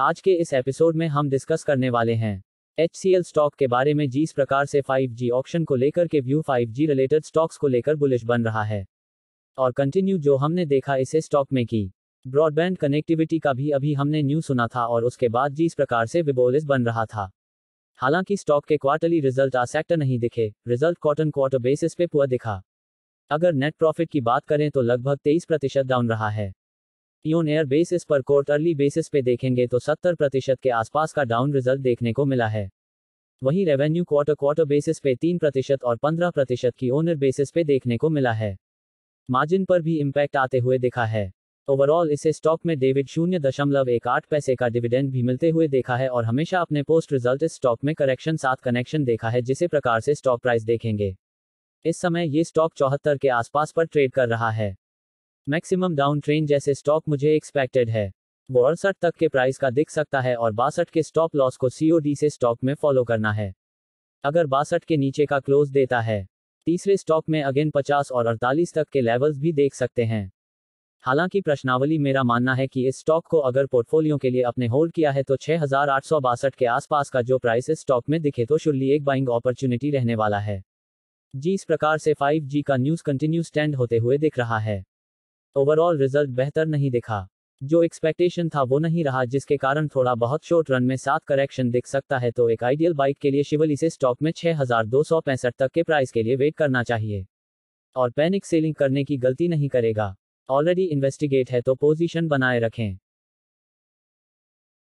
आज के इस एपिसोड में हम डिस्कस करने वाले हैं एच स्टॉक के बारे में जिस प्रकार से 5G ऑप्शन को लेकर के व्यू 5G रिलेटेड स्टॉक्स को लेकर बुलिश बन रहा है और कंटिन्यू जो हमने देखा इसे स्टॉक में की ब्रॉडबैंड कनेक्टिविटी का भी अभी हमने न्यूज सुना था और उसके बाद जिस प्रकार से विबोलिस बन रहा था हालांकि स्टॉक के क्वार्टरली रिजल्ट आ सेक्टर नहीं दिखे रिजल्ट क्वार्टर क्वार्टर बेसिस पे पुअर दिखा अगर नेट प्रॉफिट की बात करें तो लगभग तेईस प्रतिशत डाउन रहा है एयर बेसिस पर कोर्ट अर्ली बेसिस पे देखेंगे तो 70 प्रतिशत के आसपास का डाउन रिजल्ट देखने को मिला है वहीं रेवेन्यू क्वार्टर क्वार्टर बेसिस पे तीन प्रतिशत और पंद्रह प्रतिशत की ओनर बेसिस पे देखने को मिला है मार्जिन पर भी इम्पैक्ट आते हुए दिखा है ओवरऑल इसे स्टॉक में डेविड शून्य दशमलव एक आठ पैसे का डिविडेंड भी मिलते हुए देखा है और हमेशा अपने पोस्ट रिजल्ट इस स्टॉक में करेक्शन साथ कनेक्शन देखा है जिसे प्रकार से स्टॉक प्राइस देखेंगे इस समय ये स्टॉक चौहत्तर के आसपास पर ट्रेड कर रहा है मैक्सिमम डाउन ट्रेंड जैसे स्टॉक मुझे एक्सपेक्टेड है वो अड़सठ तक के प्राइस का दिख सकता है और बासठ के स्टॉप लॉस को सीओडी से स्टॉक में फॉलो करना है अगर बासठ के नीचे का क्लोज देता है तीसरे स्टॉक में अगेन 50 और 48 तक के लेवल्स भी देख सकते हैं हालांकि प्रश्नावली मेरा मानना है कि इस स्टॉक को अगर पोर्टफोलियो के लिए अपने होल्ड किया है तो बासठ के आसपास का जो प्राइस इस स्टॉक में दिखे तो शुरली एक बाइंग अपॉर्चुनिटी रहने वाला है जी इस प्रकार से 5G का न्यूज कंटिन्यू स्टैंड होते हुए दिख रहा है ओवरऑल रिजल्ट बेहतर नहीं दिखा जो एक्सपेक्टेशन था वो नहीं रहा जिसके कारण थोड़ा बहुत शॉर्ट रन में सात करेक्शन दिख सकता है तो एक आइडियल बाइक के लिए शिवल इसे स्टॉक में छह तक के प्राइस के लिए वेट करना चाहिए और पैनिक सेलिंग करने की गलती नहीं करेगा ऑलरेडी इन्वेस्टिगेट है तो पोजीशन बनाए रखें